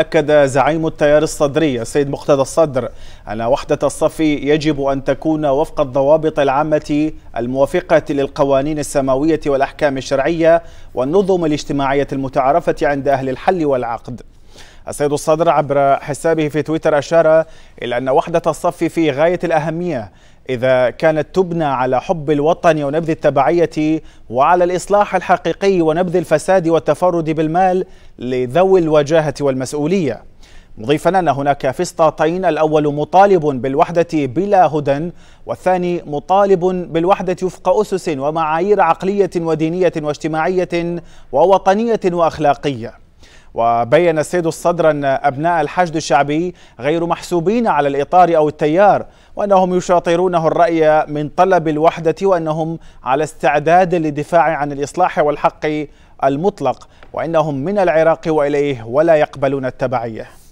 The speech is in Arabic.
أكد زعيم التيار الصدري السيد مقتدى الصدر أن وحدة الصف يجب أن تكون وفق الضوابط العامة الموافقة للقوانين السماوية والأحكام الشرعية والنظم الاجتماعية المتعارفة عند أهل الحل والعقد السيد الصدر عبر حسابه في تويتر أشار إلى أن وحدة الصف في غاية الأهمية إذا كانت تبنى على حب الوطن ونبذ التبعية وعلى الإصلاح الحقيقي ونبذ الفساد والتفرد بالمال لذوي الوجاهة والمسؤولية مضيفا أن هناك فسطاطين الأول مطالب بالوحدة بلا هدى والثاني مطالب بالوحدة وفق أسس ومعايير عقلية ودينية واجتماعية ووطنية وأخلاقية وبين السيد الصدر أن أبناء الحشد الشعبي غير محسوبين على الإطار أو التيار وأنهم يشاطرونه الرأي من طلب الوحدة وأنهم على استعداد للدفاع عن الإصلاح والحق المطلق وإنهم من العراق وإليه ولا يقبلون التبعية